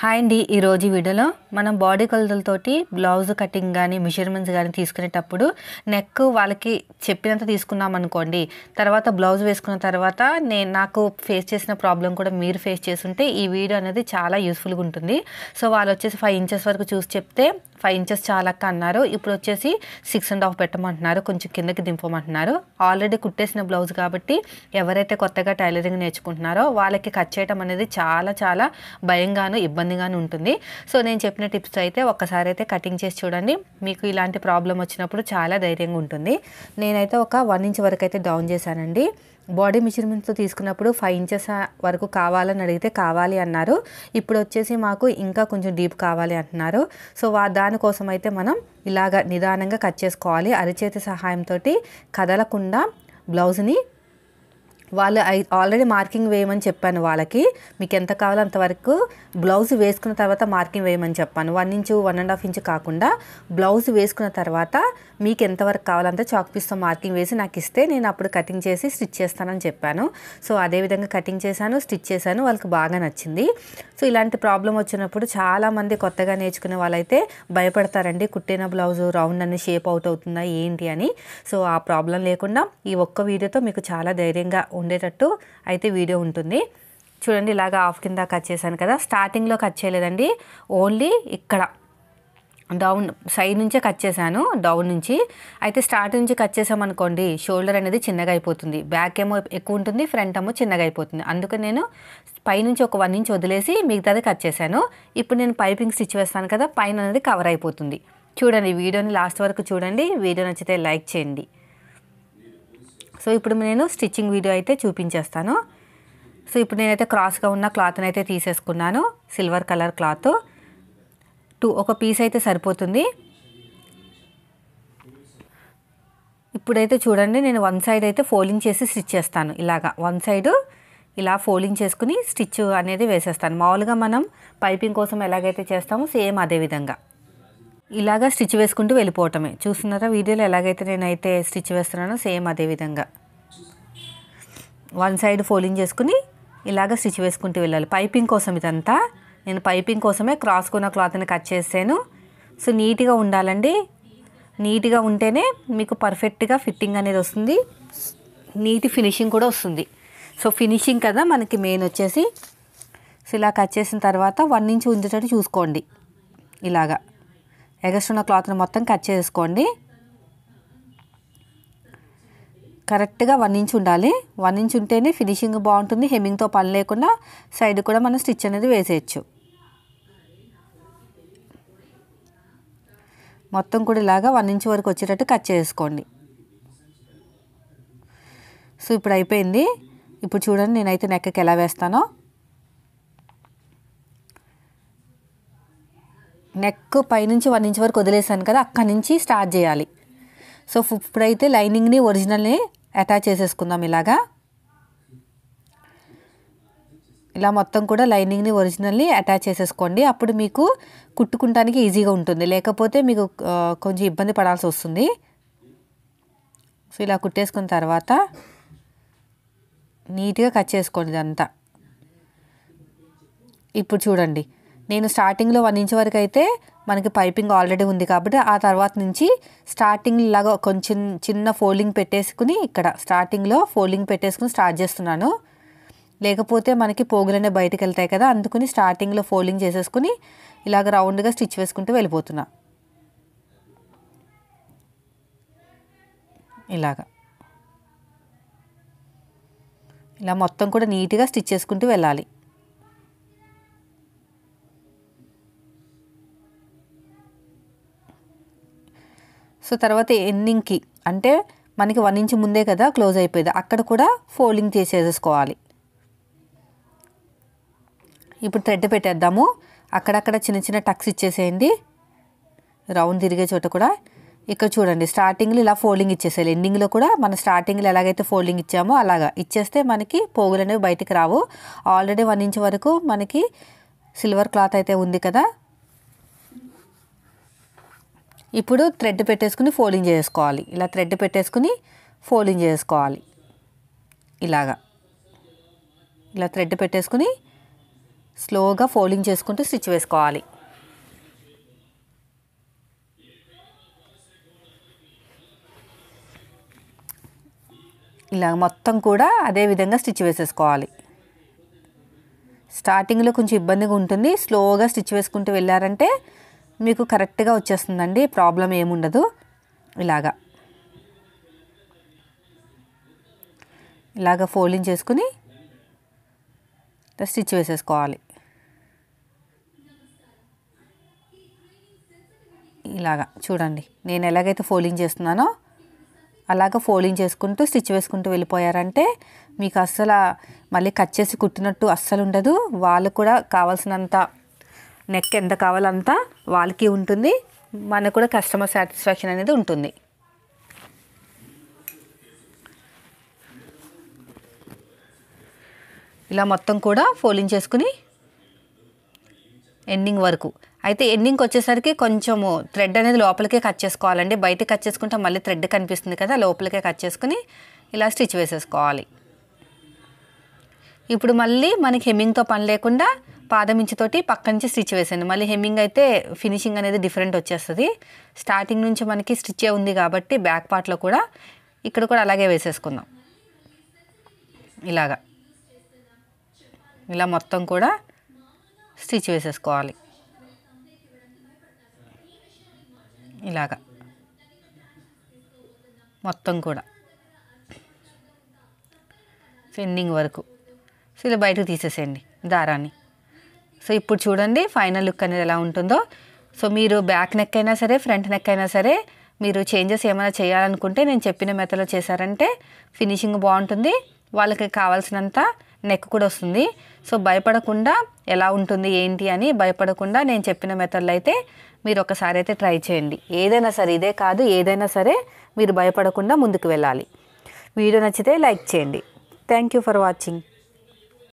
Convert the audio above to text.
hi అండి ఈరోజు వీడియోలో మనం బాడీ కొలతలతోటి బ్లౌజ్ కటింగ్ కానీ మెషర్మెంట్స్ కానీ తీసుకునేటప్పుడు నెక్ వాళ్ళకి చెప్పినంత తీసుకున్నాం అనుకోండి తర్వాత బ్లౌజ్ వేసుకున్న తర్వాత నేను నాకు ఫేస్ చేసిన ప్రాబ్లం కూడా మీరు ఫేస్ చేసుంటే ఈ వీడియో అనేది చాలా యూస్ఫుల్గా ఉంటుంది సో వాళ్ళు వచ్చేసి ఫైవ్ ఇంచెస్ వరకు చూసి చెప్తే ఫైవ్ ఇంచెస్ చాలక్క అన్నారు ఇప్పుడు వచ్చేసి సిక్స్ అండ్ హాఫ్ పెట్టమంటున్నారు కొంచెం కిందకి దింపమంటున్నారు ఆల్రెడీ కుట్టేసిన బ్లౌజ్ కాబట్టి ఎవరైతే కొత్తగా టైలరింగ్ నేర్చుకుంటున్నారో వాళ్ళకి కట్ చేయడం అనేది చాలా చాలా భయంగాను ఇబ్బందిగాను ఉంటుంది సో నేను చెప్పిన టిప్స్ అయితే ఒక్కసారి అయితే కటింగ్ చేసి చూడండి మీకు ఇలాంటి ప్రాబ్లం వచ్చినప్పుడు చాలా ధైర్యంగా ఉంటుంది నేనైతే ఒక వన్ ఇంచ్ వరకు అయితే డౌన్ చేశానండి బాడీ మెజర్మెంట్స్తో తీసుకున్నప్పుడు ఫైవ్ ఇంచెస్ వరకు కావాలని అడిగితే కావాలి అన్నారు ఇప్పుడు వచ్చేసి మాకు ఇంకా కొంచెం డీప్ కావాలి అంటున్నారు సో వా దానికోసం అయితే మనం ఇలాగ నిదానంగా కట్ చేసుకోవాలి అరిచేతి సహాయంతో కదలకుండా బ్లౌజ్ని వాళ్ళు ఐ ఆల్రెడీ మార్కింగ్ వేయమని చెప్పాను వాళ్ళకి మీకు ఎంత కావాలో అంతవరకు బ్లౌజ్ వేసుకున్న తర్వాత మార్కింగ్ వేయమని చెప్పాను one inch one and half inch కాకుండా బ్లౌజ్ వేసుకున్న తర్వాత మీకు ఎంతవరకు కావాలంటే చాక్ పీస్తో మార్కింగ్ వేసి నాకు ఇస్తే నేను అప్పుడు కటింగ్ చేసి స్టిచ్ చేస్తానని చెప్పాను సో అదేవిధంగా కటింగ్ చేశాను స్టిచ్ చేశాను వాళ్ళకి బాగా నచ్చింది సో ఇలాంటి ప్రాబ్లం వచ్చినప్పుడు చాలామంది కొత్తగా నేర్చుకునే వాళ్ళైతే భయపడతారండి కుట్టిన బ్లౌజ్ రౌండ్ అని షేప్ అవుట్ అవుతుందా ఏంటి అని సో ఆ ప్రాబ్లం లేకుండా ఈ ఒక్క వీడియోతో మీకు చాలా ధైర్యంగా ఉండేటట్టు అయితే వీడియో ఉంటుంది చూడండి ఇలాగ ఆఫ్ కింద కట్ చేశాను కదా స్టార్టింగ్లో కట్ చేయలేదండి ఓన్లీ ఇక్కడ డౌన్ సైడ్ నుంచే కట్ చేశాను డౌన్ నుంచి అయితే స్టార్ట్ నుంచి కట్ చేసామనుకోండి షోల్డర్ అనేది చిన్నగా అయిపోతుంది బ్యాక్ ఏమో ఎక్కువ ఉంటుంది ఫ్రంట్ ఏమో చిన్నగా అయిపోతుంది అందుకని నేను పైనుంచి ఒక వన్ ఇంచ్ వదిలేసి మిగతాది కట్ చేశాను ఇప్పుడు నేను పైపింగ్ స్టిచ్ వేస్తాను కదా పైన అనేది కవర్ అయిపోతుంది చూడండి వీడియోని లాస్ట్ వరకు చూడండి వీడియో నచ్చితే లైక్ చేయండి సో ఇప్పుడు నేను స్టిచ్చింగ్ వీడియో అయితే చూపించేస్తాను సో ఇప్పుడు నేనైతే క్రాస్గా ఉన్న క్లాత్ని అయితే తీసేసుకున్నాను సిల్వర్ కలర్ క్లాత్ టూ ఒక పీస్ అయితే సరిపోతుంది ఇప్పుడైతే చూడండి నేను వన్ సైడ్ అయితే ఫోల్డింగ్ చేసి స్టిచ్ చేస్తాను ఇలాగా వన్ సైడ్ ఇలా ఫోల్డింగ్ చేసుకుని స్టిచ్ అనేది వేసేస్తాను మామూలుగా మనం పైపింగ్ కోసం ఎలాగైతే చేస్తామో సేమ్ అదే విధంగా ఇలాగా స్టిచ్ వేసుకుంటూ వెళ్ళిపోవటమే చూస్తున్నారా వీడియోలో ఎలాగైతే నేనైతే స్టిచ్ వేస్తున్నానో సేమ్ అదే విధంగా వన్ సైడ్ ఫోల్డింగ్ చేసుకుని ఇలాగ స్టిచ్ వేసుకుంటూ వెళ్ళాలి పైపింగ్ కోసం ఇదంతా నేను పైపింగ్ కోసమే క్రాస్ కొన్న క్లాత్ని కట్ చేసాను సో నీట్గా ఉండాలండి నీట్గా ఉంటేనే మీకు పర్ఫెక్ట్గా ఫిట్టింగ్ అనేది వస్తుంది నీటి ఫినిషింగ్ కూడా వస్తుంది సో ఫినిషింగ్ కదా మనకి మెయిన్ వచ్చేసి సో ఇలా కట్ చేసిన తర్వాత వన్ ఇంచ్ ఉంచేటట్టు చూసుకోండి ఇలాగా ఎగస్ట్ క్లాత్ని మొత్తం కట్ చేసుకోండి కరెక్ట్గా వన్ ఇంచ్ ఉండాలి వన్ ఇంచ్ ఉంటేనే ఫినిషింగ్ బాగుంటుంది హెమ్మింగ్తో పని లేకుండా సైడ్ కూడా మనం స్టిచ్ అనేది వేసేయచ్చు మొత్తం కూడా ఇలాగా వన్ ఇంచ్ వరకు వచ్చేటట్టు కట్ చేసుకోండి సో ఇప్పుడు అయిపోయింది ఇప్పుడు చూడండి నేనైతే నెక్కకి ఎలా వేస్తానో నెక్ పైనుంచి వన్ ఇంచ్ వరకు వదిలేసాను కదా అక్కడి నుంచి స్టార్ట్ చేయాలి సో ఇప్పుడైతే లైనింగ్ని ఒరిజినల్ని అటాచ్ చేసేసుకుందాం ఇలాగా ఇలా మొత్తం కూడా లైనింగ్ని ఒరిజినల్ని అటాచ్ చేసేసుకోండి అప్పుడు మీకు కుట్టుకుంటానికి ఈజీగా ఉంటుంది లేకపోతే మీకు కొంచెం ఇబ్బంది పడాల్సి వస్తుంది సో ఇలా కుట్టేసుకున్న తర్వాత నీట్గా కట్ చేసుకోండి ఇదంతా ఇప్పుడు చూడండి నేను స్టార్టింగ్లో వన్ ఇంచ్ వరకు అయితే మనకి పైపింగ్ ఆల్రెడీ ఉంది కాబట్టి ఆ తర్వాత నుంచి స్టార్టింగ్ లాగా కొంచెం చిన్న ఫోల్డింగ్ పెట్టేసుకుని ఇక్కడ స్టార్టింగ్లో ఫోల్డింగ్ పెట్టేసుకుని స్టార్ట్ చేస్తున్నాను లేకపోతే మనకి పోగులనే బయటకు వెళ్తాయి కదా అందుకుని స్టార్టింగ్లో ఫోల్డింగ్ చేసేసుకుని ఇలాగ రౌండ్గా స్టిచ్ వేసుకుంటూ వెళ్ళిపోతున్నా ఇలాగా ఇలా మొత్తం కూడా నీట్గా స్టిచ్ చేసుకుంటూ వెళ్ళాలి సో తర్వాత ఎన్నింగ్కి అంటే మనకి వన్ ఇంచ్ ముందే కదా క్లోజ్ అయిపోయేది అక్కడ కూడా ఫోల్డింగ్ చేసేసుకోవాలి ఇప్పుడు థ్రెడ్ పెట్టేద్దాము అక్కడక్కడ చిన్న చిన్న టక్స్ ఇచ్చేసేయండి రౌండ్ తిరిగే చోట కూడా ఇక్కడ చూడండి స్టార్టింగ్లో ఇలా ఫోల్డింగ్ ఇచ్చేసేయాలి ఎండింగ్లో కూడా మన స్టార్టింగ్లో ఎలాగైతే ఫోల్డింగ్ ఇచ్చామో అలాగా ఇచ్చేస్తే మనకి పోగులు అనేవి బయటికి రావు ఆల్రెడీ వన్ ఇంచ్ వరకు మనకి సిల్వర్ క్లాత్ అయితే ఉంది కదా ఇప్పుడు థ్రెడ్ పెట్టేసుకుని ఫోల్డింగ్ చేసుకోవాలి ఇలా థ్రెడ్ పెట్టేసుకుని ఫోల్డింగ్ చేసుకోవాలి ఇలాగా ఇలా థ్రెడ్ పెట్టేసుకుని స్లోగా ఫోల్డింగ్ చేసుకుంటూ స్టిచ్ వేసుకోవాలి ఇలా మొత్తం కూడా అదే విధంగా స్టిచ్ వేసేసుకోవాలి స్టార్టింగ్లో కొంచెం ఇబ్బందిగా ఉంటుంది స్లోగా స్టిచ్ వేసుకుంటూ వెళ్ళారంటే మీకు కరెక్ట్గా వచ్చేస్తుందండి ప్రాబ్లం ఏముండదు ఇలాగా ఇలాగ ఫోల్డింగ్ చేసుకుని స్టిచ్ వేసేసుకోవాలి ఇలాగా చూడండి నేను ఎలాగైతే ఫోల్డింగ్ చేస్తున్నానో అలాగ ఫోల్డింగ్ చేసుకుంటూ స్టిచ్ వేసుకుంటూ వెళ్ళిపోయారంటే మీకు అస్సలు మళ్ళీ కట్ చేసి కుట్టినట్టు అస్సలు ఉండదు వాళ్ళు కూడా కావాల్సినంత నెక్ ఎంత కావాలంతా వాళ్ళకి ఉంటుంది మనకు కూడా కస్టమర్ సాటిస్ఫాక్షన్ అనేది ఉంటుంది ఇలా మొత్తం కూడా ఫోలింగ్ చేసుకుని ఎండింగ్ వరకు అయితే ఎండింగ్కి వచ్చేసరికి కొంచెము థ్రెడ్ అనేది లోపలికే కట్ చేసుకోవాలండి బయటికి కట్ చేసుకుంటే మళ్ళీ థ్రెడ్ కనిపిస్తుంది కదా లోపలికే కట్ చేసుకుని ఇలా స్టిచ్ వేసేసుకోవాలి ఇప్పుడు మళ్ళీ మనకి హెమ్మింగ్తో పని లేకుండా పాదమించితోటి పక్క నుంచి స్టిచ్ వేసాను మళ్ళీ హెమ్మింగ్ అయితే ఫినిషింగ్ అనేది డిఫరెంట్ వచ్చేస్తుంది స్టార్టింగ్ నుంచి మనకి స్టిచ్చే ఉంది కాబట్టి బ్యాక్ పార్ట్లో కూడా ఇక్కడ కూడా అలాగే వేసేసుకుందాం ఇలాగా ఇలా మొత్తం కూడా స్టిచ్ వేసేసుకోవాలి ఇలాగా మొత్తం కూడా ఎండింగ్ వరకు సో ఇలా బయటకు తీసేసేయండి దారాన్ని సో ఇప్పుడు చూడండి ఫైనల్ లుక్ అనేది ఎలా ఉంటుందో సో మీరు బ్యాక్ నెక్ అయినా సరే ఫ్రంట్ నెక్ అయినా సరే మీరు చేంజెస్ ఏమైనా చేయాలనుకుంటే నేను చెప్పిన మెథలో చేశారంటే ఫినిషింగ్ బాగుంటుంది వాళ్ళకి కావాల్సినంత నెక్ కూడా వస్తుంది సో భయపడకుండా ఎలా ఉంటుంది ఏంటి అని భయపడకుండా నేను చెప్పిన మెథడ్లో అయితే మీరు ఒకసారి అయితే ట్రై చేయండి ఏదైనా సరే ఇదే కాదు ఏదైనా సరే మీరు భయపడకుండా ముందుకు వెళ్ళాలి వీడియో నచ్చితే లైక్ చేయండి థ్యాంక్ యూ ఫర్ వాచింగ్